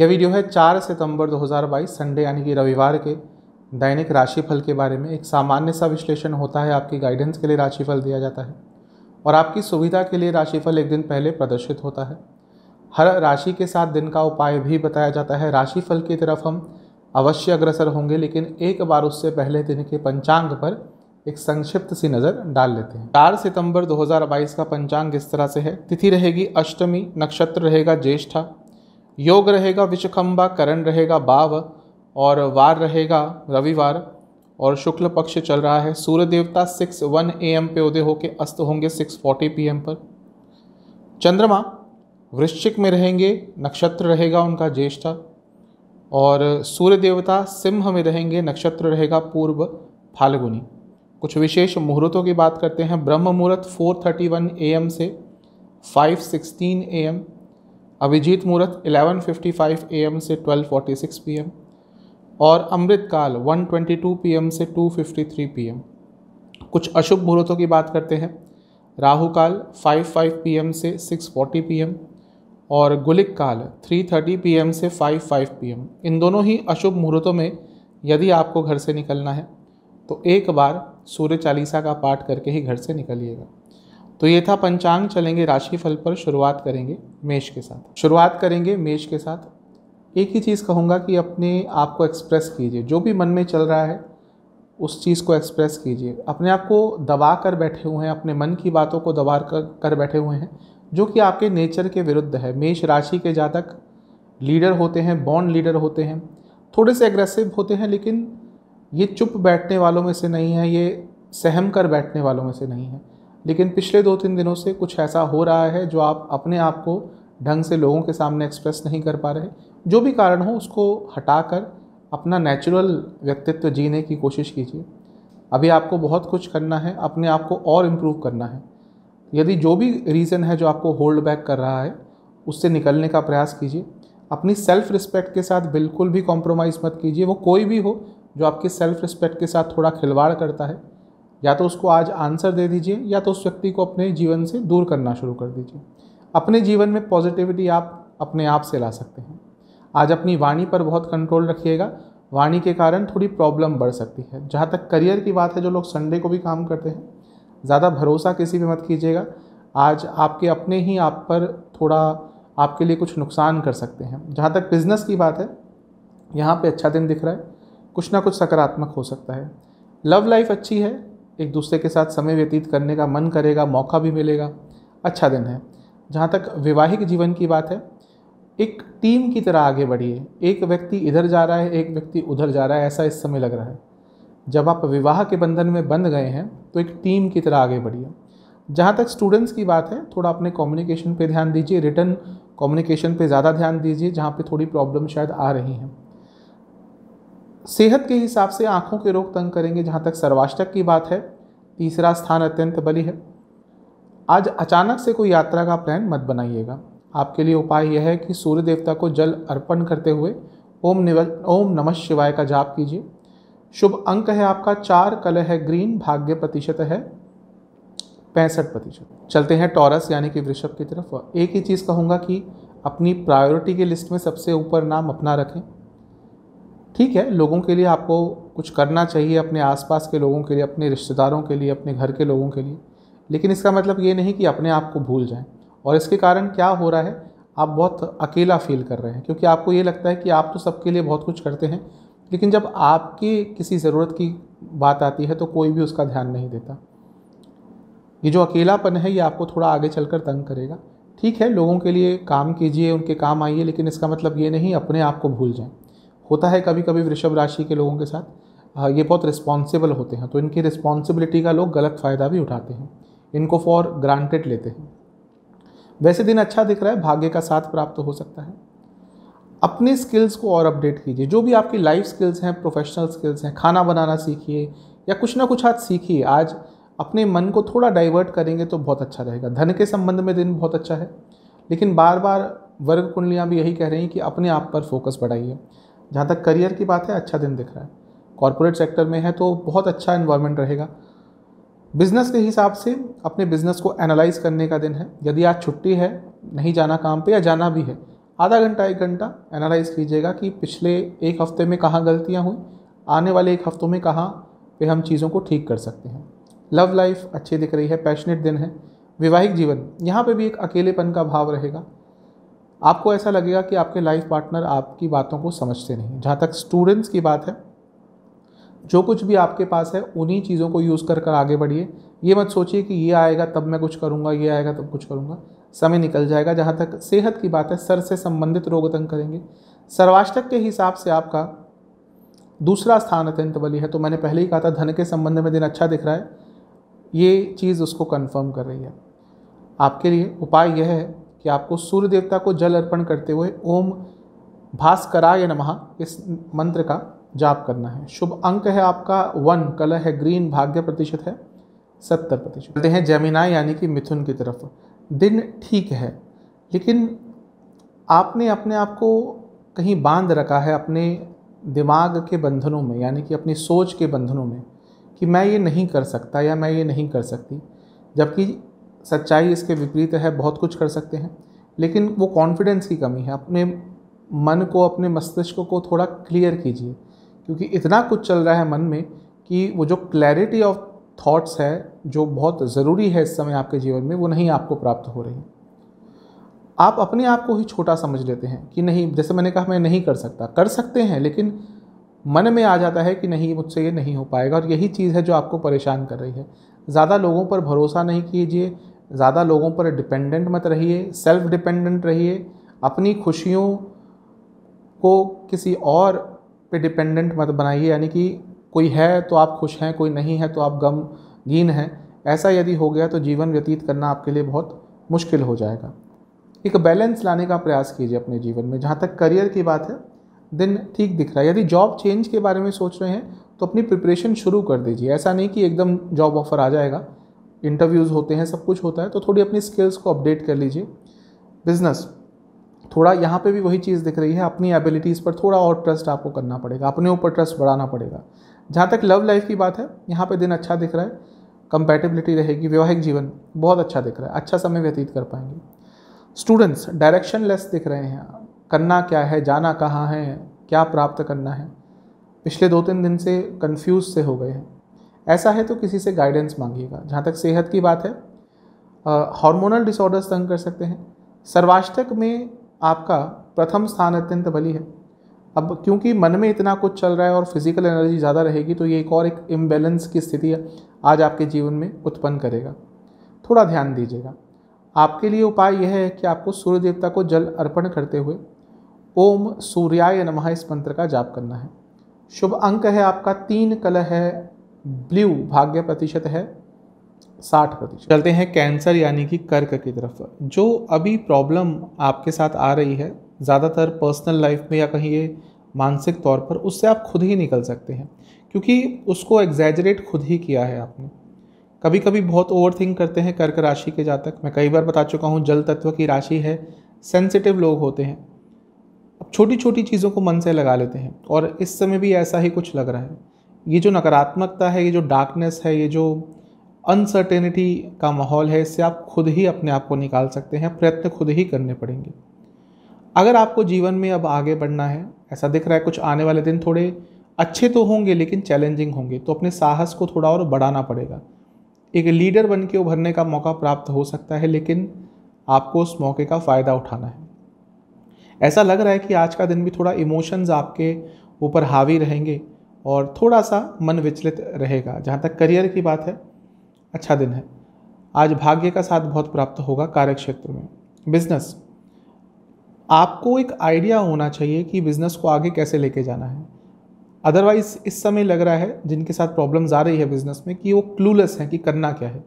यह वीडियो है 4 सितंबर 2022 संडे यानी कि रविवार के दैनिक राशिफल के बारे में एक सामान्य सा विश्लेषण होता है आपकी गाइडेंस के लिए राशिफल दिया जाता है और आपकी सुविधा के लिए राशिफल एक दिन पहले प्रदर्शित होता है हर राशि के साथ दिन का उपाय भी बताया जाता है राशिफल की तरफ हम अवश्य अग्रसर होंगे लेकिन एक बार उससे पहले दिन के पंचांग पर एक संक्षिप्त सी नज़र डाल लेते हैं चार सितंबर 2022 का पंचांग इस तरह से है तिथि रहेगी अष्टमी नक्षत्र रहेगा ज्येष्ठा योग रहेगा विश्वखंबा करण रहेगा बाव और वार रहेगा रविवार और शुक्ल पक्ष चल रहा है सूर्य देवता सिक्स वन ए एम पे उदय होके अस्त होंगे सिक्स फोर्टी पी एम पर चंद्रमा वृश्चिक में रहेंगे नक्षत्र रहेगा उनका ज्येष्ठा और सूर्य देवता सिंह में रहेंगे नक्षत्र रहेगा पूर्व फाल्गुनी कुछ विशेष मुहूर्तों की बात करते हैं ब्रह्म मुहूर्त four thirty one A M से five sixteen A M Abhijit मुहूर्त 11:55 एम से 12:46 पीएम और अमृत काल 1:22 पीएम से 2:53 पीएम कुछ अशुभ मुहूर्तों की बात करते हैं राहु काल 5:05 पीएम से 6:40 पीएम और गुलिक काल 3:30 पीएम से 5:05 पीएम इन दोनों ही अशुभ मुहूर्तों में यदि आपको घर से निकलना है तो एक बार सूर्य चालीसा का पाठ करके ही घर से निकलिएगा तो ये था पंचांग चलेंगे राशिफल पर शुरुआत करेंगे मेष के साथ शुरुआत करेंगे मेष के साथ एक ही चीज़ कहूँगा कि अपने आप को एक्सप्रेस कीजिए जो भी मन में चल रहा है उस चीज़ को एक्सप्रेस कीजिए अपने आप को दबा कर बैठे हुए हैं अपने मन की बातों को दबा कर कर बैठे हुए हैं जो कि आपके नेचर के विरुद्ध है मेष राशि के जातक लीडर होते हैं बॉन्ड लीडर होते हैं थोड़े से एग्रेसिव होते हैं लेकिन ये चुप बैठने वालों में से नहीं है ये सहम कर बैठने वालों में से नहीं है लेकिन पिछले दो तीन दिनों से कुछ ऐसा हो रहा है जो आप अपने आप को ढंग से लोगों के सामने एक्सप्रेस नहीं कर पा रहे जो भी कारण हो उसको हटाकर अपना नेचुरल व्यक्तित्व जीने की कोशिश कीजिए अभी आपको बहुत कुछ करना है अपने आप को और इम्प्रूव करना है यदि जो भी रीज़न है जो आपको होल्ड बैक कर रहा है उससे निकलने का प्रयास कीजिए अपनी सेल्फ़ रिस्पेक्ट के साथ बिल्कुल भी कॉम्प्रोमाइज़ मत कीजिए वो कोई भी हो जो आपकी सेल्फ़ रिस्पेक्ट के साथ थोड़ा खिलवाड़ करता है या तो उसको आज आंसर दे दीजिए या तो उस व्यक्ति को अपने जीवन से दूर करना शुरू कर दीजिए अपने जीवन में पॉजिटिविटी आप अपने आप से ला सकते हैं आज अपनी वाणी पर बहुत कंट्रोल रखिएगा वाणी के कारण थोड़ी प्रॉब्लम बढ़ सकती है जहाँ तक करियर की बात है जो लोग संडे को भी काम करते हैं ज़्यादा भरोसा किसी पर मत कीजिएगा आज आपके अपने ही आप पर थोड़ा आपके लिए कुछ नुकसान कर सकते हैं जहाँ तक बिज़नेस की बात है यहाँ पे अच्छा दिन दिख रहा है कुछ ना कुछ सकारात्मक हो सकता है लव लाइफ अच्छी है एक दूसरे के साथ समय व्यतीत करने का मन करेगा मौका भी मिलेगा अच्छा दिन है जहाँ तक वैवाहिक जीवन की बात है एक टीम की तरह आगे बढ़िए एक व्यक्ति इधर जा रहा है एक व्यक्ति उधर जा रहा है ऐसा इस समय लग रहा है जब आप विवाह के बंधन में बंध गए हैं तो एक टीम की तरह आगे बढ़िए जहाँ तक स्टूडेंट्स की बात है थोड़ा अपने कम्युनिकेशन पे ध्यान दीजिए रिटर्न कम्युनिकेशन पे ज़्यादा ध्यान दीजिए जहाँ पे थोड़ी प्रॉब्लम शायद आ रही हैं सेहत के हिसाब से आँखों के रोग तंग करेंगे जहाँ तक सर्वाष्टक की बात है तीसरा स्थान अत्यंत बलि है आज अचानक से कोई यात्रा का प्लान मत बनाइएगा आपके लिए उपाय यह है कि सूर्य देवता को जल अर्पण करते हुए ओम निव ओम नमः शिवाय का जाप कीजिए शुभ अंक है आपका चार कल है ग्रीन भाग्य प्रतिशत है पैंसठ प्रतिशत चलते हैं टॉरस यानी कि वृषभ की तरफ एक ही चीज़ कहूँगा कि अपनी प्रायोरिटी की लिस्ट में सबसे ऊपर नाम अपना रखें ठीक है लोगों के लिए आपको कुछ करना चाहिए अपने आसपास के लोगों के लिए अपने रिश्तेदारों के लिए अपने घर के लोगों के लिए लेकिन इसका मतलब ये नहीं कि अपने आप को भूल जाएं और इसके कारण क्या हो रहा है आप बहुत अकेला फील कर रहे हैं क्योंकि आपको ये लगता है कि आप तो सबके लिए बहुत कुछ करते हैं लेकिन जब आपकी किसी ज़रूरत की बात आती है तो कोई भी उसका ध्यान नहीं देता ये जो अकेलापन है ये आपको थोड़ा आगे चलकर तंग करेगा ठीक है लोगों के लिए काम कीजिए उनके काम आइए लेकिन इसका मतलब ये नहीं अपने आप को भूल जाएं होता है कभी कभी वृषभ राशि के लोगों के साथ ये बहुत रिस्पॉन्सिबल होते हैं तो इनकी रिस्पॉन्सिबिलिटी का लोग गलत फ़ायदा भी उठाते हैं इनको फॉर ग्रांटेड लेते हैं वैसे दिन अच्छा दिख रहा है भाग्य का साथ प्राप्त हो सकता है अपने स्किल्स को और अपडेट कीजिए जो भी आपकी लाइफ स्किल्स हैं प्रोफेशनल स्किल्स हैं खाना बनाना सीखिए या कुछ ना कुछ आज सीखिए आज अपने मन को थोड़ा डाइवर्ट करेंगे तो बहुत अच्छा रहेगा धन के संबंध में दिन बहुत अच्छा है लेकिन बार बार वर्ग कुंडलियाँ भी यही कह रही हैं कि अपने आप पर फोकस बढ़ाइए जहाँ तक करियर की बात है अच्छा दिन दिख रहा है कॉरपोरेट सेक्टर में है तो बहुत अच्छा इन्वायरमेंट रहेगा बिज़नेस के हिसाब से अपने बिज़नेस को एनालाइज करने का दिन है यदि आज छुट्टी है नहीं जाना काम पे या जाना भी है आधा घंटा एक घंटा एनालाइज कीजिएगा कि पिछले एक हफ्ते में कहाँ गलतियाँ हुई आने वाले एक हफ्तों में कहाँ पे हम चीज़ों को ठीक कर सकते हैं लव लाइफ अच्छी दिख रही है पैशनेट दिन है वैवाहिक जीवन यहाँ पे भी एक अकेलेपन का भाव रहेगा आपको ऐसा लगेगा कि आपके लाइफ पार्टनर आपकी बातों को समझते नहीं जहाँ तक स्टूडेंट्स की बात है जो कुछ भी आपके पास है उन्हीं चीज़ों को यूज़ कर कर आगे बढ़िए ये मत सोचिए कि ये आएगा तब मैं कुछ करूँगा ये आएगा तब कुछ करूँगा समय निकल जाएगा जहाँ तक सेहत की बात है सर से संबंधित रोग तंग करेंगे सर्वाष्टक के हिसाब से आपका दूसरा स्थान अत्यंत बली है तो मैंने पहले ही कहा था धन के संबंध में दिन अच्छा दिख रहा है ये चीज़ उसको कन्फर्म कर रही है आपके लिए उपाय यह है कि आपको सूर्य देवता को जल अर्पण करते हुए ओम भास्कराय नमः इस मंत्र का जाप करना है शुभ अंक है आपका वन कलर है ग्रीन भाग्य प्रतिशत है सत्तर प्रतिशत चलते हैं जमीना यानी कि मिथुन की तरफ दिन ठीक है लेकिन आपने अपने आप को कहीं बांध रखा है अपने दिमाग के बंधनों में यानी कि अपनी सोच के बंधनों में कि मैं ये नहीं कर सकता या मैं ये नहीं कर सकती जबकि सच्चाई इसके विपरीत है बहुत कुछ कर सकते हैं लेकिन वो कॉन्फिडेंस की कमी है अपने मन को अपने मस्तिष्क को थोड़ा क्लियर कीजिए क्योंकि इतना कुछ चल रहा है मन में कि वो जो क्लैरिटी ऑफ थॉट्स है जो बहुत ज़रूरी है इस समय आपके जीवन में वो नहीं आपको प्राप्त हो रही आप अपने आप को ही छोटा समझ लेते हैं कि नहीं जैसे मैंने कहा मैं नहीं कर सकता कर सकते हैं लेकिन मन में आ जाता है कि नहीं मुझसे ये नहीं हो पाएगा और यही चीज़ है जो आपको परेशान कर रही है ज़्यादा लोगों पर भरोसा नहीं कीजिए ज़्यादा लोगों पर डिपेंडेंट मत रहिए सेल्फ डिपेंडेंट रहिए अपनी खुशियों को किसी और पे डिपेंडेंट मत बनाइए यानी कि कोई है तो आप खुश हैं कोई नहीं है तो आप गमगीन हैं ऐसा यदि हो गया तो जीवन व्यतीत करना आपके लिए बहुत मुश्किल हो जाएगा एक बैलेंस लाने का प्रयास कीजिए अपने जीवन में जहाँ तक करियर की बात है दिन ठीक दिख रहा है यदि जॉब चेंज के बारे में सोच रहे हैं तो अपनी प्रिपरेशन शुरू कर दीजिए ऐसा नहीं कि एकदम जॉब ऑफ़र आ जाएगा इंटरव्यूज़ होते हैं सब कुछ होता है तो थोड़ी अपनी स्किल्स को अपडेट कर लीजिए बिजनेस थोड़ा यहाँ पे भी वही चीज़ दिख रही है अपनी एबिलिटीज़ पर थोड़ा और ट्रस्ट आपको करना पड़ेगा अपने ऊपर ट्रस्ट बढ़ाना पड़ेगा जहाँ तक लव लाइफ की बात है यहाँ पे दिन अच्छा दिख रहा है कंपैटिबिलिटी रहेगी वैवाहिक जीवन बहुत अच्छा दिख रहा है अच्छा समय व्यतीत कर पाएंगे स्टूडेंट्स डायरेक्शन लेस दिख रहे हैं करना क्या है जाना कहाँ है क्या प्राप्त करना है पिछले दो तीन दिन से कन्फ्यूज से हो गए हैं ऐसा है तो किसी से गाइडेंस मांगिएगा जहाँ तक सेहत की बात है हार्मोनल डिसऑर्डर्स तंग कर सकते हैं सर्वाष्टक में आपका प्रथम स्थान अत्यंत बली है अब क्योंकि मन में इतना कुछ चल रहा है और फिजिकल एनर्जी ज़्यादा रहेगी तो ये एक और एक इम्बेलेंस की स्थिति आज आपके जीवन में उत्पन्न करेगा थोड़ा ध्यान दीजिएगा आपके लिए उपाय यह है कि आपको सूर्य देवता को जल अर्पण करते हुए ओम सूर्याय नमः इस मंत्र का जाप करना है शुभ अंक है आपका तीन कल है ब्लू भाग्य प्रतिशत है साठ प्रतिशत चलते हैं कैंसर यानी कि कर्क की तरफ जो अभी प्रॉब्लम आपके साथ आ रही है ज़्यादातर पर्सनल लाइफ में या कहीं मानसिक तौर पर उससे आप खुद ही निकल सकते हैं क्योंकि उसको एग्जैजरेट खुद ही किया है आपने कभी कभी बहुत ओवर थिंक करते हैं कर्क राशि के जातक मैं कई बार बता चुका हूँ जल तत्व की राशि है सेंसिटिव लोग होते हैं अब छोटी छोटी चीज़ों को मन से लगा लेते हैं और इस समय भी ऐसा ही कुछ लग रहा है ये जो नकारात्मकता है ये जो डार्कनेस है ये जो अनसर्टेनिटी का माहौल है इससे आप खुद ही अपने आप को निकाल सकते हैं प्रयत्न खुद ही करने पड़ेंगे अगर आपको जीवन में अब आगे बढ़ना है ऐसा दिख रहा है कुछ आने वाले दिन थोड़े अच्छे तो होंगे लेकिन चैलेंजिंग होंगे तो अपने साहस को थोड़ा और बढ़ाना पड़ेगा एक लीडर बन के उभरने का मौका प्राप्त हो सकता है लेकिन आपको उस मौके का फ़ायदा उठाना है ऐसा लग रहा है कि आज का दिन भी थोड़ा इमोशंस आपके ऊपर हावी रहेंगे और थोड़ा सा मन विचलित रहेगा जहाँ तक करियर की बात है अच्छा दिन है आज भाग्य का साथ बहुत प्राप्त होगा कार्य क्षेत्र में बिजनेस आपको एक आइडिया होना चाहिए कि बिज़नेस को आगे कैसे लेके जाना है अदरवाइज़ इस समय लग रहा है जिनके साथ प्रॉब्लम्स आ रही है बिज़नेस में कि वो क्लूलेस हैं कि करना क्या है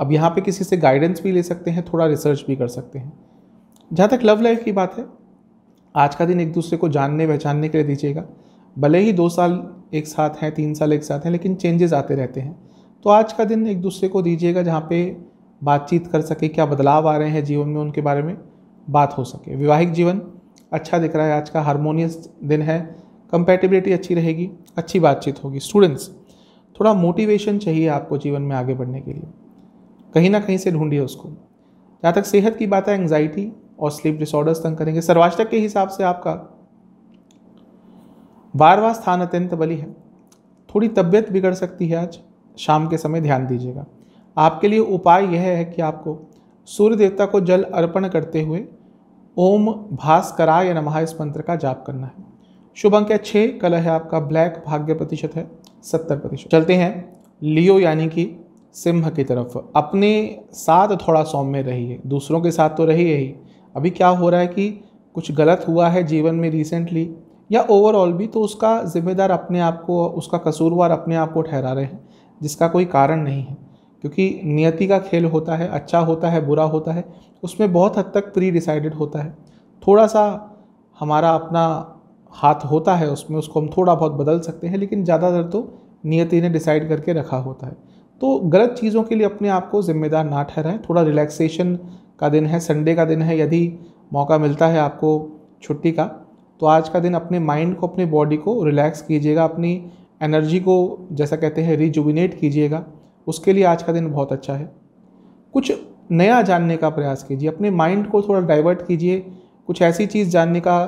अब यहाँ पे किसी से गाइडेंस भी ले सकते हैं थोड़ा रिसर्च भी कर सकते हैं जहाँ तक लव लाइफ की बात है आज का दिन एक दूसरे को जानने पहचानने के लिए दीजिएगा भले ही दो साल एक साथ हैं तीन साल एक साथ हैं लेकिन चेंजेस आते रहते हैं तो आज का दिन एक दूसरे को दीजिएगा जहाँ पे बातचीत कर सके क्या बदलाव आ रहे हैं जीवन में उनके बारे में बात हो सके विवाहिक जीवन अच्छा दिख रहा है आज का हारमोनियस दिन है कंपेटिबिलिटी अच्छी रहेगी अच्छी बातचीत होगी स्टूडेंट्स थोड़ा मोटिवेशन चाहिए आपको जीवन में आगे बढ़ने के लिए कहीं ना कहीं से ढूंढिए उसको जहाँ तक सेहत की बात है एंग्जाइटी और स्लीप डिसऑर्डर्स तंग करेंगे सर्वाष्टक के हिसाब से आपका बारवा स्थान अत्यंत बली है थोड़ी तबीयत बिगड़ सकती है आज शाम के समय ध्यान दीजिएगा आपके लिए उपाय यह है कि आपको सूर्य देवता को जल अर्पण करते हुए ओम भास्कराय नमः इस मंत्र का जाप करना है शुभ अंक है छः कल है आपका ब्लैक भाग्य प्रतिशत है सत्तर प्रतिशत चलते हैं लियो यानी कि सिंह की तरफ अपने साथ थोड़ा सौम्य रहिए दूसरों के साथ तो रहिए ही अभी क्या हो रहा है कि कुछ गलत हुआ है जीवन में रिसेंटली या ओवरऑल भी तो उसका ज़िम्मेदार अपने आप को उसका कसूरवार अपने आप को ठहरा रहे हैं जिसका कोई कारण नहीं है क्योंकि नियति का खेल होता है अच्छा होता है बुरा होता है उसमें बहुत हद तक प्री डिसाइडेड होता है थोड़ा सा हमारा अपना हाथ होता है उसमें उसको हम थोड़ा बहुत बदल सकते हैं लेकिन ज़्यादातर तो नियति ने डिसाइड करके रखा होता है तो गलत चीज़ों के लिए अपने आप को ज़िम्मेदार ना ठहराएं थोड़ा रिलैक्सेशन का दिन है संडे का दिन है यदि मौका मिलता है आपको छुट्टी का तो आज का दिन अपने माइंड को अपने बॉडी को रिलैक्स कीजिएगा अपनी एनर्जी को जैसा कहते हैं रिजुविनेट कीजिएगा उसके लिए आज का दिन बहुत अच्छा है कुछ नया जानने का प्रयास कीजिए अपने माइंड को थोड़ा डाइवर्ट कीजिए कुछ ऐसी चीज़ जानने का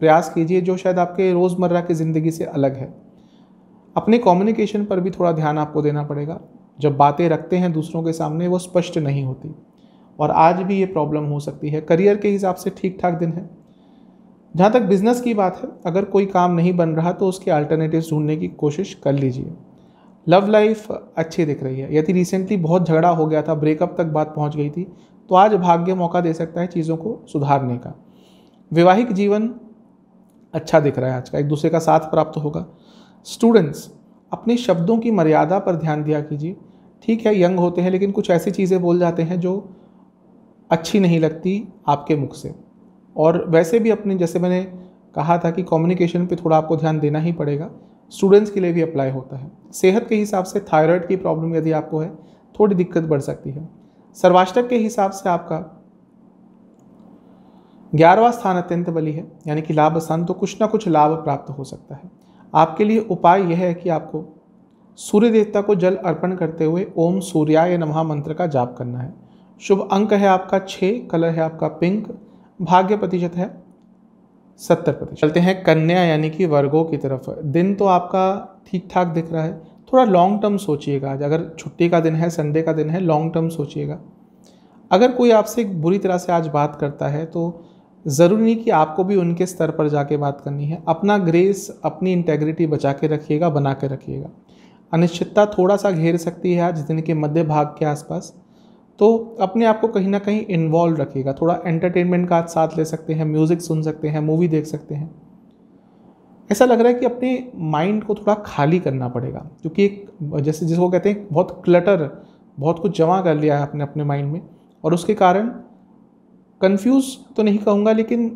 प्रयास कीजिए जो शायद आपके रोज़मर्रा की ज़िंदगी से अलग है अपने कम्युनिकेशन पर भी थोड़ा ध्यान आपको देना पड़ेगा जब बातें रखते हैं दूसरों के सामने वो स्पष्ट नहीं होती और आज भी ये प्रॉब्लम हो सकती है करियर के हिसाब से ठीक ठाक दिन है जहाँ तक बिज़नेस की बात है अगर कोई काम नहीं बन रहा तो उसके अल्टरनेटिव ढूंढने की कोशिश कर लीजिए लव लाइफ अच्छी दिख रही है यदि रिसेंटली बहुत झगड़ा हो गया था ब्रेकअप तक बात पहुँच गई थी तो आज भाग्य मौका दे सकता है चीज़ों को सुधारने का वैवाहिक जीवन अच्छा दिख रहा है आज का एक दूसरे का साथ प्राप्त होगा स्टूडेंट्स अपने शब्दों की मर्यादा पर ध्यान दिया कीजिए ठीक है यंग होते हैं लेकिन कुछ ऐसी चीज़ें बोल जाते हैं जो अच्छी नहीं लगती आपके मुख से और वैसे भी अपने जैसे मैंने कहा था कि कम्युनिकेशन पे थोड़ा आपको ध्यान देना ही पड़ेगा स्टूडेंट्स के लिए भी अप्लाई होता है सेहत के हिसाब से थायराइड की प्रॉब्लम यदि आपको है थोड़ी दिक्कत बढ़ सकती है सर्वाष्टक के हिसाब से आपका ग्यारहवा स्थान अत्यंत बली है यानी कि लाभ स्थान तो कुछ ना कुछ लाभ प्राप्त हो सकता है आपके लिए उपाय यह है कि आपको सूर्य देवता को जल अर्पण करते हुए ओम सूर्याय नमः मंत्र का जाप करना है शुभ अंक है आपका छः कलर है आपका पिंक भाग्य प्रतिशत है सत्तर प्रतिशत चलते हैं कन्या यानी कि वर्गों की तरफ दिन तो आपका ठीक ठाक दिख रहा है थोड़ा लॉन्ग टर्म सोचिएगा आज अगर छुट्टी का दिन है संडे का दिन है लॉन्ग टर्म सोचिएगा अगर कोई आपसे बुरी तरह से आज बात करता है तो ज़रूरी नहीं कि आपको भी उनके स्तर पर जाके बात करनी है अपना ग्रेस अपनी इंटेग्रिटी बचा के रखिएगा बना के रखिएगा अनिश्चितता थोड़ा सा घेर सकती है आज दिन के मध्य भाग के आसपास तो अपने आप को कहीं ना कहीं इन्वॉल्व रखिएगा थोड़ा एंटरटेनमेंट का साथ ले सकते हैं म्यूज़िक सुन सकते हैं मूवी देख सकते हैं ऐसा लग रहा है कि अपने माइंड को थोड़ा खाली करना पड़ेगा क्योंकि एक जैसे जिसको कहते हैं बहुत क्लटर बहुत कुछ जमा कर लिया है अपने अपने माइंड में और उसके कारण कंफ्यूज तो नहीं कहूँगा लेकिन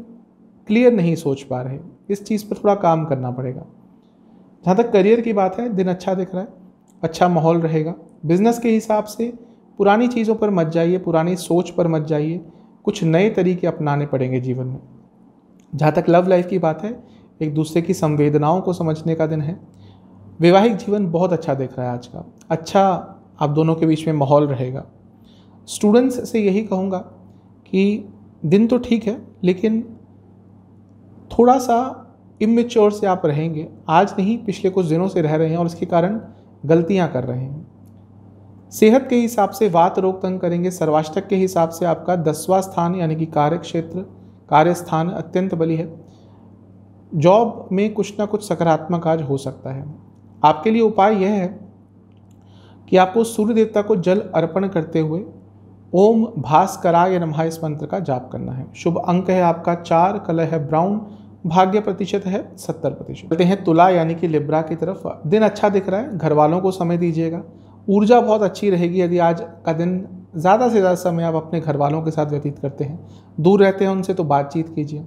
क्लियर नहीं सोच पा रहे इस चीज़ पर थोड़ा काम करना पड़ेगा जहाँ तक करियर की बात है दिन अच्छा दिख रहा है अच्छा माहौल रहेगा बिजनेस के हिसाब से पुरानी चीज़ों पर मत जाइए पुरानी सोच पर मत जाइए कुछ नए तरीके अपनाने पड़ेंगे जीवन में जहाँ तक लव लाइफ की बात है एक दूसरे की संवेदनाओं को समझने का दिन है वैवाहिक जीवन बहुत अच्छा देख रहा है आज का अच्छा आप दोनों के बीच में माहौल रहेगा स्टूडेंट्स से यही कहूँगा कि दिन तो ठीक है लेकिन थोड़ा सा इमेच्योर से आप रहेंगे आज नहीं पिछले कुछ दिनों से रह रहे हैं और इसके कारण गलतियाँ कर रहे हैं सेहत के हिसाब से वात रोग तंग करेंगे सर्वाष्टक के हिसाब से आपका दसवां स्थान यानी कि कार्य क्षेत्र कार्यस्थान अत्यंत बली है जॉब में कुछ ना कुछ सकारात्मक आज हो सकता है आपके लिए उपाय यह है कि आपको सूर्य देवता को जल अर्पण करते हुए ओम भास्करा या नमः इस मंत्र का जाप करना है शुभ अंक है आपका चार कलर है ब्राउन भाग्य प्रतिशत है सत्तर प्रतिशत हैं तुला यानी कि लिब्रा की तरफ दिन अच्छा दिख रहा है घर वालों को समय दीजिएगा ऊर्जा बहुत अच्छी रहेगी यदि आज का दिन ज़्यादा से ज़्यादा समय आप अपने घर वालों के साथ व्यतीत करते हैं दूर रहते हैं उनसे तो बातचीत कीजिए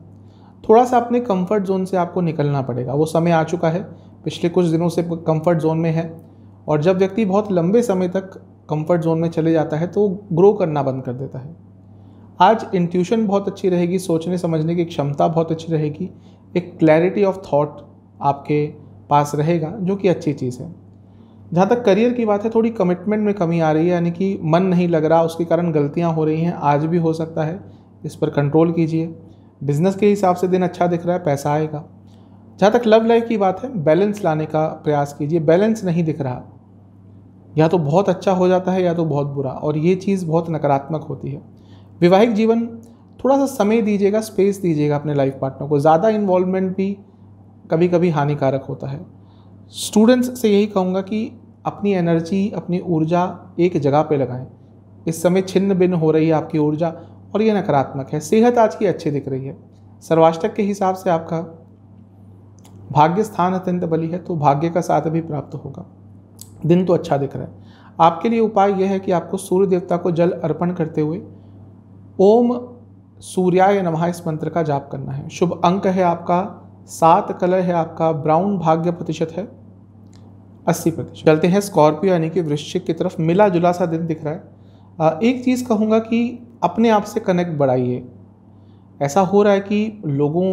थोड़ा सा अपने कंफर्ट जोन से आपको निकलना पड़ेगा वो समय आ चुका है पिछले कुछ दिनों से कंफर्ट जोन में है और जब व्यक्ति बहुत लंबे समय तक कंफर्ट जोन में चले जाता है तो ग्रो करना बंद कर देता है आज इंट्यूशन बहुत अच्छी रहेगी सोचने समझने की क्षमता बहुत अच्छी रहेगी एक क्लैरिटी ऑफ थॉट आपके पास रहेगा जो कि अच्छी चीज़ है जहाँ तक करियर की बात है थोड़ी कमिटमेंट में कमी आ रही है यानी कि मन नहीं लग रहा उसके कारण गलतियाँ हो रही हैं आज भी हो सकता है इस पर कंट्रोल कीजिए बिजनेस के हिसाब से दिन अच्छा दिख रहा है पैसा आएगा जहाँ तक लव लाइफ की बात है बैलेंस लाने का प्रयास कीजिए बैलेंस नहीं दिख रहा या तो बहुत अच्छा हो जाता है या तो बहुत बुरा और ये चीज़ बहुत नकारात्मक होती है वैवाहिक जीवन थोड़ा सा समय दीजिएगा स्पेस दीजिएगा अपने लाइफ पार्टनर को ज़्यादा इन्वॉल्वमेंट भी कभी कभी हानिकारक होता है स्टूडेंट्स से यही कहूँगा कि अपनी एनर्जी अपनी ऊर्जा एक जगह पे लगाएं इस समय छिन्न भिन्न हो रही है आपकी ऊर्जा और ये नकारात्मक है सेहत आज की अच्छी दिख रही है सर्वाष्टक के हिसाब से आपका भाग्य स्थान अत्यंत बली है तो भाग्य का साथ भी प्राप्त होगा दिन तो अच्छा दिख रहा है आपके लिए उपाय यह है कि आपको सूर्य देवता को जल अर्पण करते हुए ओम सूर्याय नमः इस मंत्र का जाप करना है शुभ अंक है आपका सात कलर है आपका ब्राउन भाग्य प्रतिशत है अस्सी प्रतिशत चलते हैं स्कॉर्पियो यानी कि वृश्चिक की तरफ मिला जुला सा दिन दिख रहा है एक चीज़ कहूँगा कि अपने आप से कनेक्ट बढ़ाइए ऐसा हो रहा है कि लोगों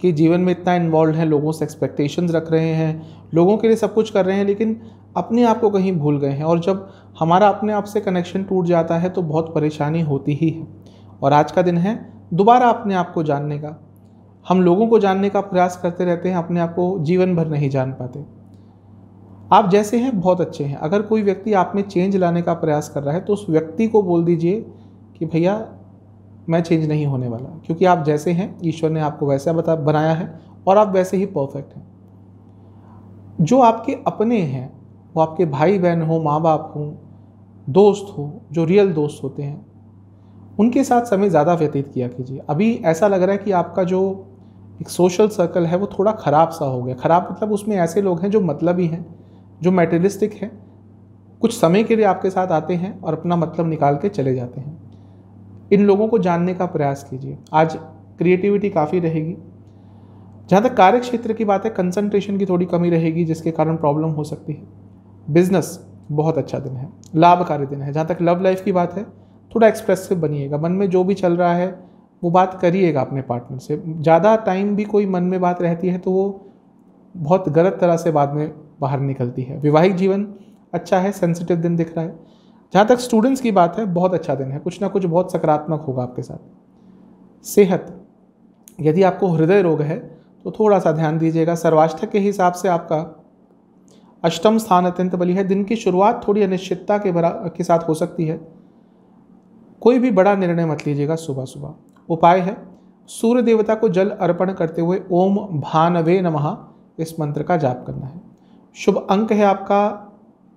के जीवन में इतना इन्वॉल्व है लोगों से एक्सपेक्टेशंस रख रहे हैं लोगों के लिए सब कुछ कर रहे हैं लेकिन अपने आप को कहीं भूल गए हैं और जब हमारा अपने आप से कनेक्शन टूट जाता है तो बहुत परेशानी होती ही है और आज का दिन है दोबारा अपने आप को जानने का हम लोगों को जानने का प्रयास करते रहते हैं अपने आप को जीवन भर नहीं जान पाते आप जैसे हैं बहुत अच्छे हैं अगर कोई व्यक्ति आप में चेंज लाने का प्रयास कर रहा है तो उस व्यक्ति को बोल दीजिए कि भैया मैं चेंज नहीं होने वाला क्योंकि आप जैसे हैं ईश्वर ने आपको वैसा बता बनाया है और आप वैसे ही परफेक्ट हैं जो आपके अपने हैं वो आपके भाई बहन हो माँ बाप हों दोस्त हो जो रियल दोस्त होते हैं उनके साथ समय ज़्यादा व्यतीत किया कीजिए अभी ऐसा लग रहा है कि आपका जो एक सोशल सर्कल है वो थोड़ा ख़राब सा हो गया ख़राब मतलब उसमें ऐसे लोग हैं जो मतलब ही हैं जो मेटेरिस्टिक है कुछ समय के लिए आपके साथ आते हैं और अपना मतलब निकाल के चले जाते हैं इन लोगों को जानने का प्रयास कीजिए आज क्रिएटिविटी काफ़ी रहेगी जहाँ तक कार्य क्षेत्र की बात है कंसंट्रेशन की थोड़ी कमी रहेगी जिसके कारण प्रॉब्लम हो सकती है बिजनेस बहुत अच्छा दिन है लाभकारी दिन है जहाँ तक लव लाइफ की बात है थोड़ा एक्सप्रेसिव बनिएगा मन में जो भी चल रहा है वो बात करिएगा अपने पार्टनर से ज़्यादा टाइम भी कोई मन में बात रहती है तो वो बहुत गलत तरह से बाद में बाहर निकलती है विवाहिक जीवन अच्छा है सेंसिटिव दिन दिख रहा है जहाँ तक स्टूडेंट्स की बात है बहुत अच्छा दिन है कुछ ना कुछ बहुत सकारात्मक होगा आपके साथ सेहत यदि आपको हृदय रोग है तो थोड़ा सा ध्यान दीजिएगा सर्वाष्टक के हिसाब से आपका अष्टम स्थान अत्यंत बली है दिन की शुरुआत थोड़ी अनिश्चितता के भरा के साथ हो सकती है कोई भी बड़ा निर्णय मत लीजिएगा सुबह सुबह उपाय है सूर्य देवता को जल अर्पण करते हुए ओम भानवे नमः इस मंत्र का जाप करना है शुभ अंक है आपका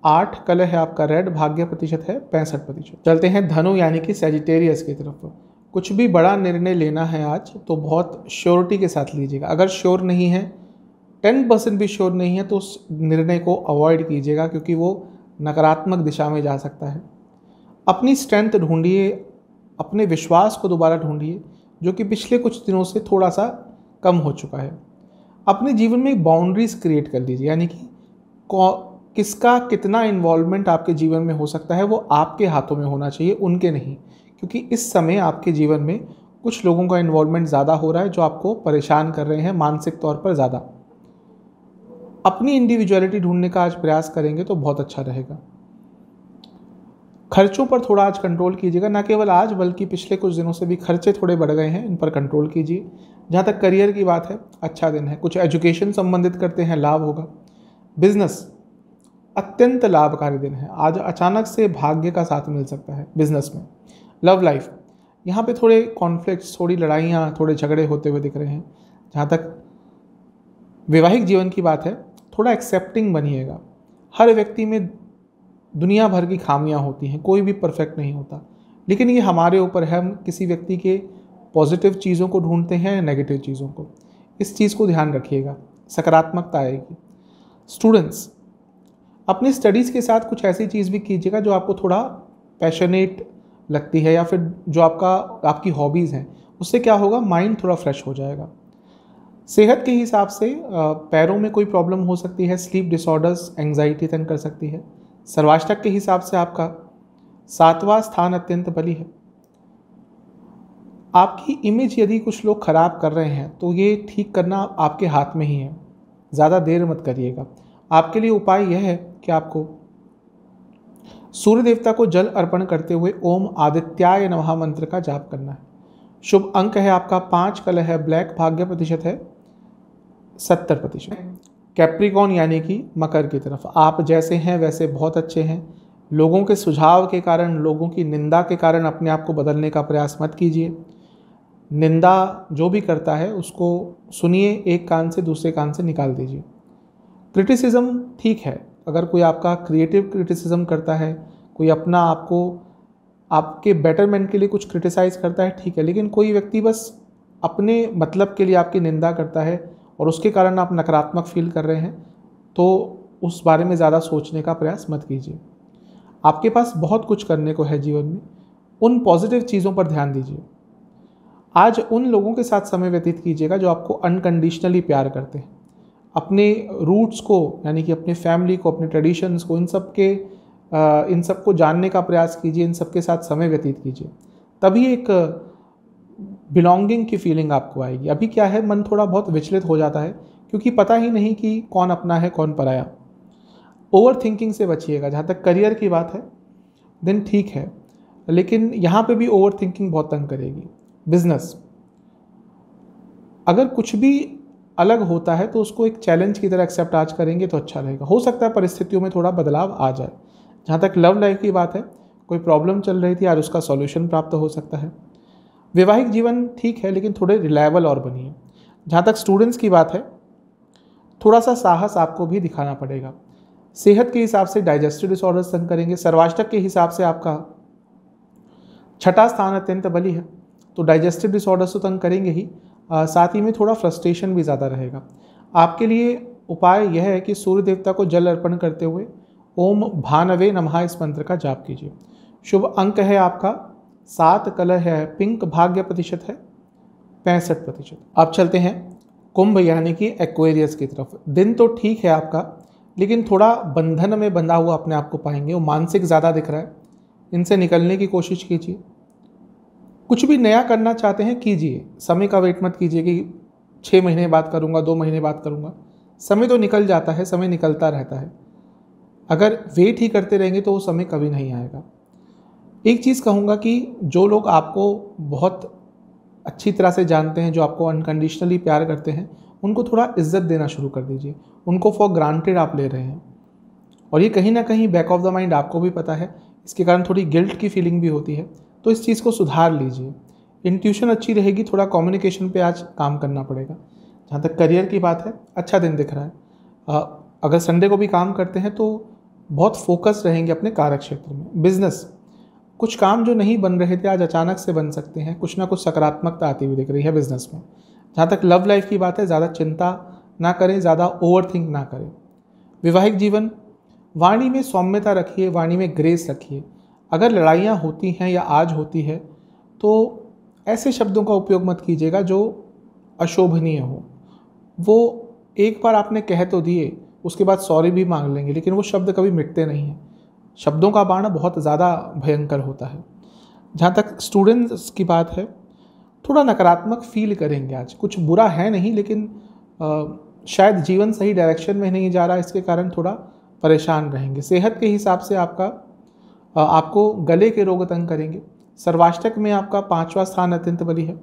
आठ कलर है आपका रेड भाग्य प्रतिशत है पैंसठ प्रतिशत चलते हैं धनु यानी कि सेजिटेरियस की तरफ कुछ भी बड़ा निर्णय लेना है आज तो बहुत श्योरिटी के साथ लीजिएगा अगर श्योर नहीं है टेन परसेंट भी श्योर नहीं है तो उस निर्णय को अवॉइड कीजिएगा क्योंकि वो नकारात्मक दिशा में जा सकता है अपनी स्ट्रेंथ ढूंढिए अपने विश्वास को दोबारा ढूंढिए जो कि पिछले कुछ दिनों से थोड़ा सा कम हो चुका है अपने जीवन में बाउंड्रीज क्रिएट कर लीजिए यानी कि किसका कितना इन्वॉल्वमेंट आपके जीवन में हो सकता है वो आपके हाथों में होना चाहिए उनके नहीं क्योंकि इस समय आपके जीवन में कुछ लोगों का इन्वॉल्वमेंट ज़्यादा हो रहा है जो आपको परेशान कर रहे हैं मानसिक तौर पर ज़्यादा अपनी इंडिविजुअलिटी ढूंढने का आज प्रयास करेंगे तो बहुत अच्छा रहेगा खर्चों पर थोड़ा आज कंट्रोल कीजिएगा ना केवल आज बल्कि पिछले कुछ दिनों से भी खर्चे थोड़े बढ़ गए हैं इन पर कंट्रोल कीजिए जहाँ तक करियर की बात है अच्छा दिन है कुछ एजुकेशन संबंधित करते हैं लाभ होगा बिजनेस अत्यंत लाभकारी दिन है आज अचानक से भाग्य का साथ मिल सकता है बिजनेस में लव लाइफ यहाँ पे थोड़े कॉन्फ्लिक्ट थोड़ी लड़ाइयाँ थोड़े झगड़े होते हुए दिख रहे हैं जहाँ तक वैवाहिक जीवन की बात है थोड़ा एक्सेप्टिंग बनिएगा हर व्यक्ति में दुनिया भर की खामियाँ होती हैं कोई भी परफेक्ट नहीं होता लेकिन ये हमारे ऊपर है हम किसी व्यक्ति के पॉजिटिव चीज़ों को ढूंढते हैं या नेगेटिव चीज़ों को इस चीज़ को ध्यान रखिएगा सकारात्मकता आएगी स्टूडेंट्स अपनी स्टडीज़ के साथ कुछ ऐसी चीज़ भी कीजिएगा जो आपको थोड़ा पैशनेट लगती है या फिर जो आपका आपकी हॉबीज़ हैं उससे क्या होगा माइंड थोड़ा फ्रेश हो जाएगा सेहत के हिसाब से पैरों में कोई प्रॉब्लम हो सकती है स्लीप डिसऑर्डर्स एंगजाइटी तंग कर सकती है सर्वाष्टक के हिसाब से आपका सातवां स्थान अत्यंत बली है आपकी इमेज यदि कुछ लोग ख़राब कर रहे हैं तो ये ठीक करना आपके हाथ में ही है ज़्यादा देर मत करिएगा आपके लिए उपाय यह है कि आपको सूर्य देवता को जल अर्पण करते हुए ओम आदित्याय नमः मंत्र का जाप करना है शुभ अंक है आपका पाँच कलर है ब्लैक भाग्य प्रतिशत है सत्तर प्रतिशत कैप्रिकॉन यानी कि मकर की तरफ आप जैसे हैं वैसे बहुत अच्छे हैं लोगों के सुझाव के कारण लोगों की निंदा के कारण अपने आप को बदलने का प्रयास मत कीजिए निंदा जो भी करता है उसको सुनिए एक कान से दूसरे कान से निकाल दीजिए क्रिटिसिज्म ठीक है अगर कोई आपका क्रिएटिव क्रिटिसिज्म करता है कोई अपना आपको आपके बेटरमेंट के लिए कुछ क्रिटिसाइज़ करता है ठीक है लेकिन कोई व्यक्ति बस अपने मतलब के लिए आपकी निंदा करता है और उसके कारण आप नकारात्मक फील कर रहे हैं तो उस बारे में ज़्यादा सोचने का प्रयास मत कीजिए आपके पास बहुत कुछ करने को है जीवन में उन पॉजिटिव चीज़ों पर ध्यान दीजिए आज उन लोगों के साथ समय व्यतीत कीजिएगा जो आपको अनकंडीशनली प्यार करते हैं अपने रूट्स को यानी कि अपने फैमिली को अपने ट्रेडिशंस को इन सब के इन सब को जानने का प्रयास कीजिए इन सब के साथ समय व्यतीत कीजिए तभी एक बिलोंगिंग की फीलिंग आपको आएगी अभी क्या है मन थोड़ा बहुत विचलित हो जाता है क्योंकि पता ही नहीं कि कौन अपना है कौन पराया ओवर थिंकिंग से बचिएगा जहाँ तक करियर की बात है देन ठीक है लेकिन यहाँ पे भी ओवर थिंकिंग बहुत तंग करेगी बिजनेस अगर कुछ भी अलग होता है तो उसको एक चैलेंज की तरह एक्सेप्ट आज करेंगे तो अच्छा रहेगा हो सकता है परिस्थितियों में थोड़ा बदलाव आ जाए जहाँ तक लव लाइफ की बात है कोई प्रॉब्लम चल रही थी आज उसका सॉल्यूशन प्राप्त हो सकता है वैवाहिक जीवन ठीक है लेकिन थोड़े रिलायबल और बनिए जहाँ तक स्टूडेंट्स की बात है थोड़ा सा साहस आपको भी दिखाना पड़ेगा सेहत के हिसाब से डाइजेस्टिव डिसऑर्डर्स तंग करेंगे सर्वाष्टक के हिसाब से आपका छठा स्थान अत्यंत बली है तो डाइजेस्टिव डिसऑर्डर्स तो तंग करेंगे ही आ, साथ ही में थोड़ा फ्रस्ट्रेशन भी ज़्यादा रहेगा आपके लिए उपाय यह है कि सूर्य देवता को जल अर्पण करते हुए ओम भानवे नमहा इस मंत्र का जाप कीजिए शुभ अंक है आपका सात कलर है पिंक भाग्य प्रतिशत है पैंसठ प्रतिशत अब चलते हैं कुंभ यानी कि एक्वेरियस की तरफ दिन तो ठीक है आपका लेकिन थोड़ा बंधन में बंधा हुआ अपने आप को पाएंगे वो मानसिक ज़्यादा दिख रहा है इनसे निकलने की कोशिश कीजिए कुछ भी नया करना चाहते हैं कीजिए समय का वेट मत कीजिए कि छः महीने बात करूँगा दो महीने बाद करूँगा समय तो निकल जाता है समय निकलता रहता है अगर वेट ही करते रहेंगे तो वो समय कभी नहीं आएगा एक चीज़ कहूँगा कि जो लोग आपको बहुत अच्छी तरह से जानते हैं जो आपको अनकंडीशनली प्यार करते हैं उनको थोड़ा इज्जत देना शुरू कर दीजिए उनको फॉर ग्रांटेड आप ले रहे हैं और ये कहीं ना कहीं बैक ऑफ द माइंड आपको भी पता है इसके कारण थोड़ी गिल्ट की फीलिंग भी होती है तो इस चीज़ को सुधार लीजिए इंट्यूशन अच्छी रहेगी थोड़ा कम्युनिकेशन पे आज काम करना पड़ेगा जहाँ तक करियर की बात है अच्छा दिन दिख रहा है आ, अगर संडे को भी काम करते हैं तो बहुत फोकस रहेंगे अपने कार्य क्षेत्र में बिजनेस कुछ काम जो नहीं बन रहे थे आज अचानक से बन सकते हैं कुछ ना कुछ सकारात्मकता आती हुई दिख रही है बिजनेस में जहाँ तक लव लाइफ की बात है ज़्यादा चिंता ना करें ज़्यादा ओवर थिंक ना करें वैवाहिक जीवन वाणी में सौम्यता रखिए वाणी में ग्रेस रखिए अगर लड़ाइयाँ होती हैं या आज होती है तो ऐसे शब्दों का उपयोग मत कीजिएगा जो अशोभनीय हो वो एक बार आपने कह तो दिए उसके बाद सॉरी भी मांग लेंगे लेकिन वो शब्द कभी मिटते नहीं हैं शब्दों का बाण बहुत ज़्यादा भयंकर होता है जहाँ तक स्टूडेंट्स की बात है थोड़ा नकारात्मक फील करेंगे आज कुछ बुरा है नहीं लेकिन आ, शायद जीवन सही डायरेक्शन में नहीं जा रहा इसके कारण थोड़ा परेशान रहेंगे सेहत के हिसाब से आपका आपको गले के रोग तंग करेंगे सर्वाष्टक में आपका पांचवा स्थान अत्यंत बली है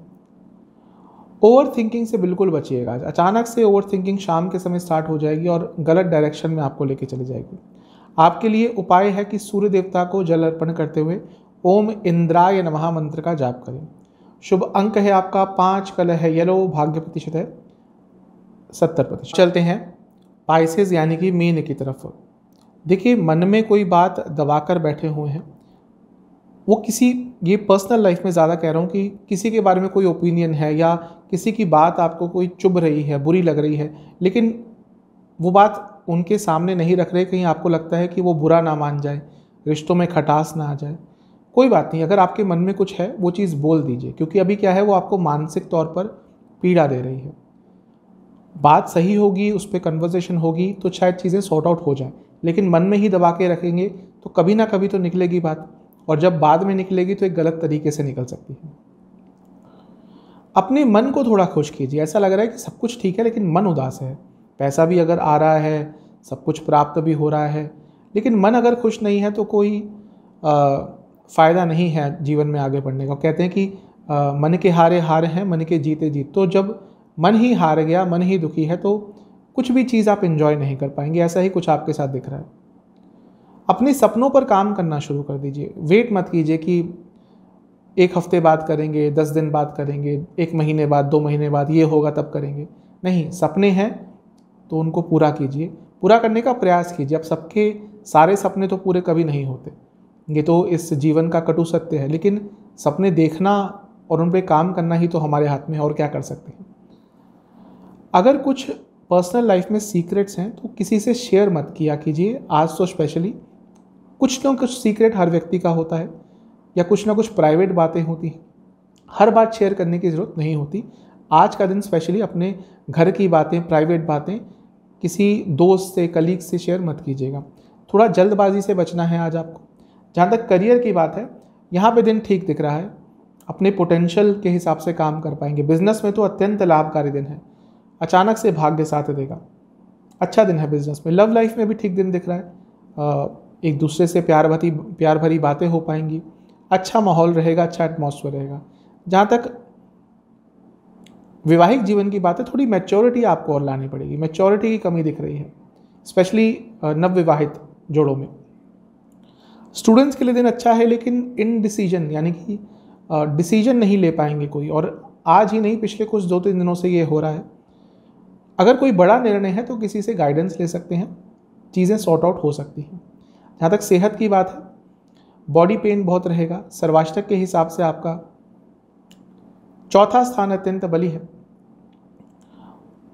ओवर थिंकिंग से बिल्कुल बचिएगा अचानक से ओवर थिंकिंग शाम के समय स्टार्ट हो जाएगी और गलत डायरेक्शन में आपको लेके चली जाएगी आपके लिए उपाय है कि सूर्य देवता को जल अर्पण करते हुए ओम इंद्राय नमः मंत्र का जाप करें शुभ अंक है आपका पाँच कलर है येलो भाग्य प्रतिशत है सत्तर प्रतिशत चलते हैं पाइसेस यानी कि मीन की तरफ देखिए मन में कोई बात दबा कर बैठे हुए हैं वो किसी ये पर्सनल लाइफ में ज़्यादा कह रहा हूँ कि किसी के बारे में कोई ओपिनियन है या किसी की बात आपको कोई चुभ रही है बुरी लग रही है लेकिन वो बात उनके सामने नहीं रख रहे कहीं आपको लगता है कि वो बुरा ना मान जाए रिश्तों में खटास ना आ जाए कोई बात नहीं अगर आपके मन में कुछ है वो चीज़ बोल दीजिए क्योंकि अभी क्या है वो आपको मानसिक तौर पर पीड़ा दे रही है बात सही होगी उस पर कन्वर्जेशन होगी तो शायद चीज़ें सॉर्ट आउट हो जाएँ लेकिन मन में ही दबा के रखेंगे तो कभी ना कभी तो निकलेगी बात और जब बाद में निकलेगी तो एक गलत तरीके से निकल सकती है अपने मन को थोड़ा खुश कीजिए ऐसा लग रहा है कि सब कुछ ठीक है लेकिन मन उदास है पैसा भी अगर आ रहा है सब कुछ प्राप्त भी हो रहा है लेकिन मन अगर खुश नहीं है तो कोई फ़ायदा नहीं है जीवन में आगे बढ़ने का कहते हैं कि आ, मन के हारे हार हैं मन के जीते जीत तो जब मन ही हार गया मन ही दुखी है तो कुछ भी चीज़ आप इन्जॉय नहीं कर पाएंगे ऐसा ही कुछ आपके साथ दिख रहा है अपने सपनों पर काम करना शुरू कर दीजिए वेट मत कीजिए कि एक हफ्ते बाद करेंगे दस दिन बाद करेंगे एक महीने बाद दो महीने बाद ये होगा तब करेंगे नहीं सपने हैं तो उनको पूरा कीजिए पूरा करने का प्रयास कीजिए अब सबके सारे सपने तो पूरे कभी नहीं होते ये तो इस जीवन का कटु सत्य है लेकिन सपने देखना और उन पर काम करना ही तो हमारे हाथ में है और क्या कर सकते हैं अगर कुछ पर्सनल लाइफ में सीक्रेट्स हैं तो किसी से शेयर मत किया कीजिए आज तो स्पेशली कुछ ना कुछ सीक्रेट हर व्यक्ति का होता है या कुछ ना कुछ प्राइवेट बातें होती हैं हर बात शेयर करने की ज़रूरत नहीं होती आज का दिन स्पेशली अपने घर की बातें प्राइवेट बातें किसी दोस्त से कलीग से शेयर मत कीजिएगा थोड़ा जल्दबाजी से बचना है आज आपको जहाँ तक करियर की बात है यहाँ पे दिन ठीक दिख रहा है अपने पोटेंशियल के हिसाब से काम कर पाएंगे बिजनेस में तो अत्यंत लाभकारी दिन है अचानक से भाग्य साथ देगा अच्छा दिन है बिजनेस में लव लाइफ में भी ठीक दिन दिख रहा है एक दूसरे से प्यार भरी प्यार भरी बातें हो पाएंगी अच्छा माहौल रहेगा अच्छा एटमोसफियर रहेगा जहाँ तक वैवाहिक जीवन की बात है थोड़ी मैच्योरिटी आपको और लानी पड़ेगी मैच्योरिटी की कमी दिख रही है स्पेशली नवविवाहित जोड़ों में स्टूडेंट्स के लिए दिन अच्छा है लेकिन इन डिसीजन यानी कि डिसीजन नहीं ले पाएंगे कोई और आज ही नहीं पिछले कुछ दो तीन दिनों से ये हो रहा है अगर कोई बड़ा निर्णय है तो किसी से गाइडेंस ले सकते हैं चीज़ें सॉर्ट आउट हो सकती हैं जहाँ तक सेहत की बात है बॉडी पेन बहुत रहेगा सर्वाष्टक के हिसाब से आपका चौथा स्थान अत्यंत बली है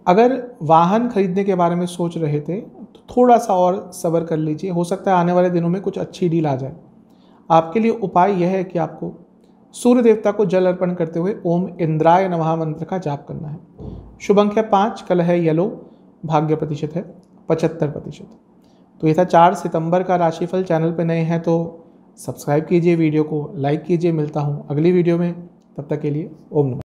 अगर वाहन खरीदने के बारे में सोच रहे थे तो थोड़ा सा और सब्र कर लीजिए हो सकता है आने वाले दिनों में कुछ अच्छी डील आ जाए आपके लिए उपाय यह है कि आपको सूर्य देवता को जल अर्पण करते हुए ओम इंद्राय नमः मंत्र का जाप करना है शुभ अंक है पाँच कल है येलो भाग्य प्रतिशत है पचहत्तर प्रतिशत तो ये था चार सितंबर का राशिफल चैनल पर नए हैं तो सब्सक्राइब कीजिए वीडियो को लाइक कीजिए मिलता हूँ अगली वीडियो में तब तक के लिए ओम नमः